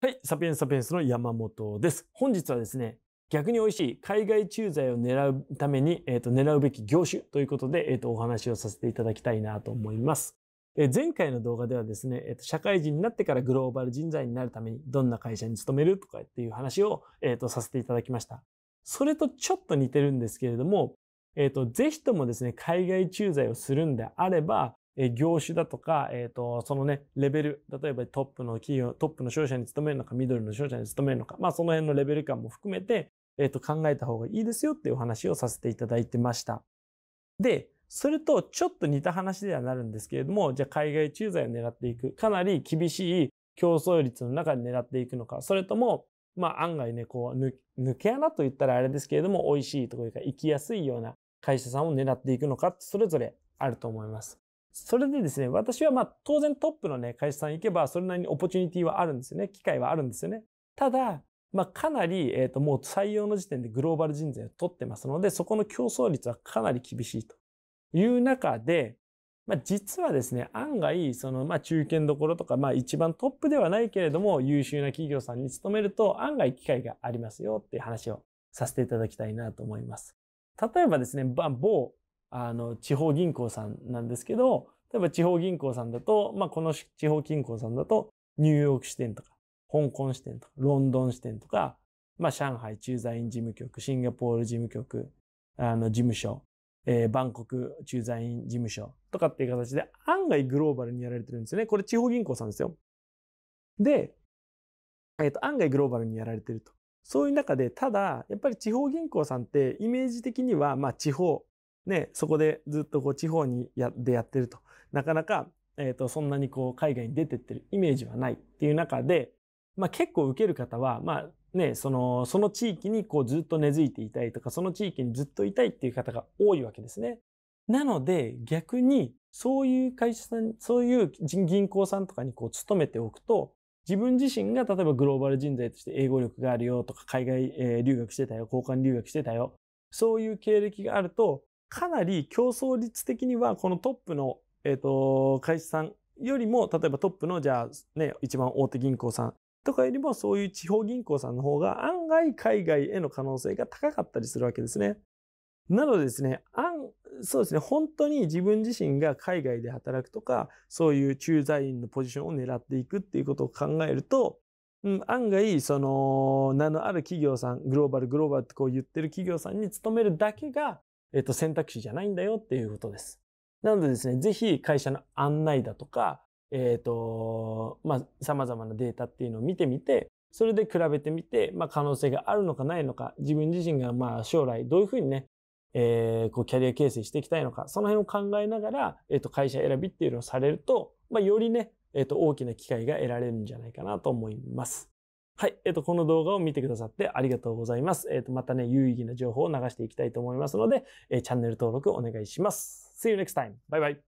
はい、サピエンスサピエンスの山本です。本日はですね、逆に美味しい海外駐在を狙うために、えーと、狙うべき業種ということで、えーと、お話をさせていただきたいなと思います。えー、前回の動画ではですね、えーと、社会人になってからグローバル人材になるためにどんな会社に勤めるとかっていう話を、えーと、とさせていただきました。それとちょっと似てるんですけれども、えっ、ー、と、ぜひともですね、海外駐在をするんであれば、え業種だとか、えっ、ー、と、そのね、レベル、例えばトップの企業、トップの商社に勤めるのか、ミドルの商社に勤めるのか、まあその辺のレベル感も含めて、えっ、ー、と、考えた方がいいですよっていうお話をさせていただいてました。で、それとちょっと似た話ではなるんですけれども、じゃあ海外駐在を狙っていく、かなり厳しい競争率の中で狙っていくのか、それとも、まあ案外ね、こう、抜け穴と言ったらあれですけれども、美味しいところか、行きやすいような会社さんを狙っていくのか、それぞれあると思います。それでですね、私はまあ当然トップのね、会社さん行けばそれなりにオポチュニティはあるんですよね。機会はあるんですよね。ただ、まあかなり、えっ、ー、ともう採用の時点でグローバル人材を取ってますので、そこの競争率はかなり厳しいという中で、まあ実はですね、案外、そのまあ中堅どころとか、まあ一番トップではないけれども優秀な企業さんに勤めると案外機会がありますよっていう話をさせていただきたいなと思います。例えばですね、某あの、地方銀行さんなんですけど、例えば地方銀行さんだと、まあ、この地方銀行さんだと、ニューヨーク支店とか、香港支店とか、ロンドン支店とか、まあ、上海駐在員事務局、シンガポール事務局、あの、事務所、えー、バンコク駐在員事務所とかっていう形で、案外グローバルにやられてるんですよね。これ地方銀行さんですよ。で、えっ、ー、と、案外グローバルにやられてると。そういう中で、ただ、やっぱり地方銀行さんって、イメージ的には、まあ、地方、で、そこでずっとこう地方にやでやってると、なかなか、えっ、ー、と、そんなにこう海外に出てってるイメージはないっていう中で、まあ結構受ける方は、まあね、その、その地域にこうずっと根付いていたいとか、その地域にずっといたいっていう方が多いわけですね。なので逆にそういう会社さん、そういう銀行さんとかにこう勤めておくと、自分自身が例えばグローバル人材として英語力があるよとか、海外留学してたよ、交換留学してたよ、そういう経歴があると、かなり競争率的には、このトップの、えっ、ー、と、会社さんよりも、例えばトップの、じゃあ、ね、一番大手銀行さんとかよりも、そういう地方銀行さんの方が、案外海外への可能性が高かったりするわけですね。なのでですね、そうですね、本当に自分自身が海外で働くとか、そういう駐在員のポジションを狙っていくっていうことを考えると、うん、案外、その、名のある企業さん、グローバル、グローバルってこう言ってる企業さんに勤めるだけが、えっと、選択肢じゃないんだよっていうことです。なのでですね、ぜひ会社の案内だとか、えっ、ー、と、まあ、様々なデータっていうのを見てみて、それで比べてみて、まあ、可能性があるのかないのか、自分自身がまあ、将来どういうふうにね、えー、こう、キャリア形成していきたいのか、その辺を考えながら、えっ、ー、と、会社選びっていうのをされると、まあ、よりね、えっ、ー、と、大きな機会が得られるんじゃないかなと思います。はい。えっ、と、この動画を見てくださってありがとうございます。えっ、と、またね、有意義な情報を流していきたいと思いますので、えー、チャンネル登録お願いします。See you next time. Bye bye.